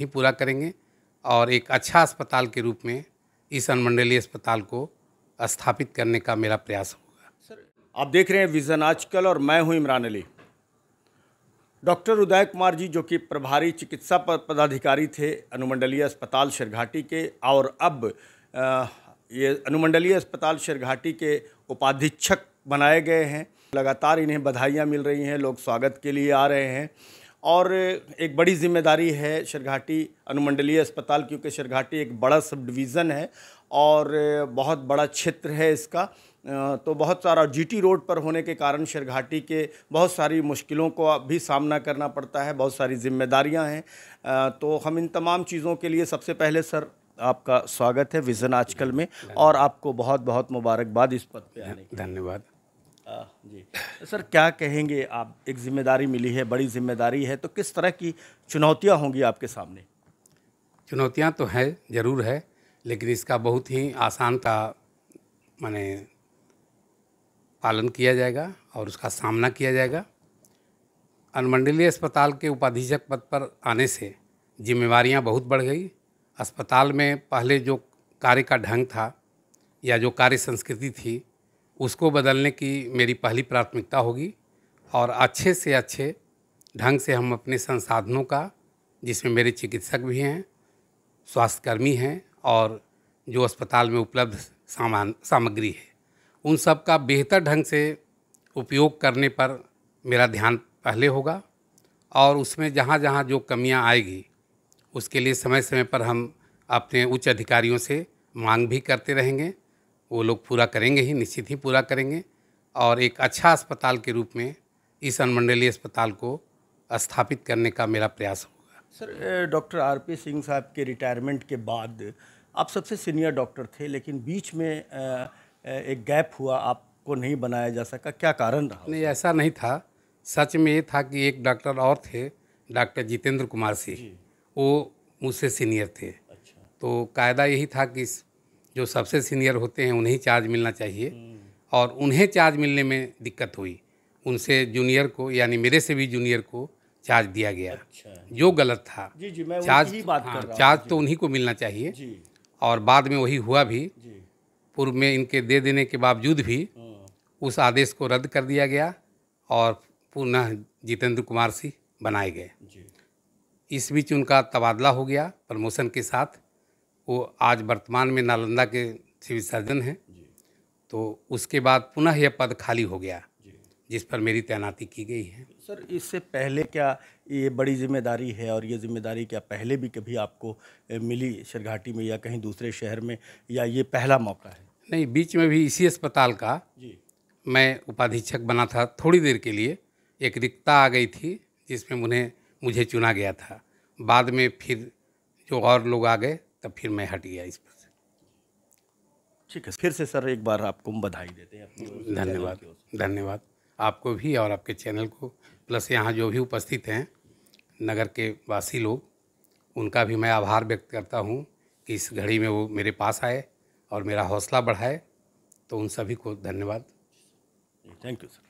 ही पूरा करेंगे और एक अच्छा अस्पताल के रूप में इस अनुमंडलीय अस्पताल को स्थापित करने का मेरा प्रयास होगा सर आप देख रहे हैं विज़न आजकल और मैं हूं इमरान अली डॉक्टर उदय कुमार जी जो कि प्रभारी चिकित्सा पदाधिकारी थे अनुमंडलीय अस्पताल शेरघाटी के और अब ये अनुमंडलीय अस्पताल शेरघाटी के उपाधीक्षक बनाए गए हैं लगातार इन्हें बधाइयाँ मिल रही हैं लोग स्वागत के लिए आ रहे हैं और एक बड़ी जिम्मेदारी है शरघाटी अनुमंडलीय अस्पताल क्योंकि शरघाटी एक बड़ा सब डिवीज़न है और बहुत बड़ा क्षेत्र है इसका तो बहुत सारा जीटी रोड पर होने के कारण शरघाटी के बहुत सारी मुश्किलों को भी सामना करना पड़ता है बहुत सारी जिम्मेदारियां हैं तो हम इन तमाम चीज़ों के लिए सबसे पहले सर आपका स्वागत है विज़न आजकल में और आपको बहुत बहुत मुबारकबाद इस पद पर आने धन्यवाद जी सर क्या कहेंगे आप एक जिम्मेदारी मिली है बड़ी जिम्मेदारी है तो किस तरह की चुनौतियाँ होंगी आपके सामने चुनौतियाँ तो हैं ज़रूर है लेकिन इसका बहुत ही आसान का माने पालन किया जाएगा और उसका सामना किया जाएगा अनुमंडलीय अस्पताल के उपाधीक्षक पद पर आने से जिम्मेवारियां बहुत बढ़ गई अस्पताल में पहले जो कार्य का ढंग था या जो कार्य संस्कृति थी उसको बदलने की मेरी पहली प्राथमिकता होगी और अच्छे से अच्छे ढंग से हम अपने संसाधनों का जिसमें मेरे चिकित्सक भी हैं स्वास्थ्यकर्मी हैं और जो अस्पताल में उपलब्ध सामान सामग्री है उन सब का बेहतर ढंग से उपयोग करने पर मेरा ध्यान पहले होगा और उसमें जहाँ जहाँ जो कमियाँ आएगी उसके लिए समय समय पर हम अपने उच्च अधिकारियों से मांग भी करते रहेंगे वो लोग पूरा करेंगे ही निश्चित ही पूरा करेंगे और एक अच्छा अस्पताल के रूप में इस अनुमंडलीय अस्पताल को स्थापित करने का मेरा प्रयास होगा sir doctor R P Singh sahab के रिटायरमेंट के बाद आप सबसे सीनियर डॉक्टर थे लेकिन बीच में एक गैप हुआ आपको नहीं बनाया जा सका क्या कारण रहा नहीं ऐसा नहीं था सच में ये था कि एक डॉक्टर और थे डॉक्टर जितेंद्र कुमार सिंह वो मुझसे सीनियर थे अच्छा। तो कायदा यही था कि जो सबसे सीनियर होते हैं उन्हें चार्ज मिलना चाहिए हम्म। और उन्हें चार्ज मिलने में दिक्कत हुई उनसे जूनियर को यानी मेरे से भी जूनियर को चार्ज दिया गया अच्छा। जो गलत था जी जी मैं चार्ज ही बात हाँ, कर चार्ज तो उन्हीं को मिलना चाहिए और बाद में वही हुआ भी पूर्व में इनके दे देने के बावजूद भी हाँ। उस आदेश को रद्द कर दिया गया और पुनः जितेंद्र कुमार सिंह बनाए गए इस बीच उनका तबादला हो गया प्रमोशन के साथ वो आज वर्तमान में नालंदा के सिविल सर्जन हैं तो उसके बाद पुनः यह पद खाली हो गया जिस पर मेरी तैनाती की गई है सर इससे पहले क्या ये बड़ी जिम्मेदारी है और ये जिम्मेदारी क्या पहले भी कभी आपको मिली सरघाटी में या कहीं दूसरे शहर में या ये पहला मौका है नहीं बीच में भी इसी अस्पताल का जी मैं उपाधीक्षक बना था थोड़ी देर के लिए एक रिक्ता आ गई थी जिसमें उन्हें मुझे चुना गया था बाद में फिर जो और लोग आ गए तब फिर मैं हट गया इस पर से ठीक है फिर से सर एक बार आपको हम बधाई देते हैं धन्यवाद धन्यवाद आपको भी और आपके चैनल को प्लस यहाँ जो भी उपस्थित हैं नगर के वासी लोग उनका भी मैं आभार व्यक्त करता हूँ कि इस घड़ी में वो मेरे पास आए और मेरा हौसला बढ़ाए तो उन सभी को धन्यवाद थैंक यू सर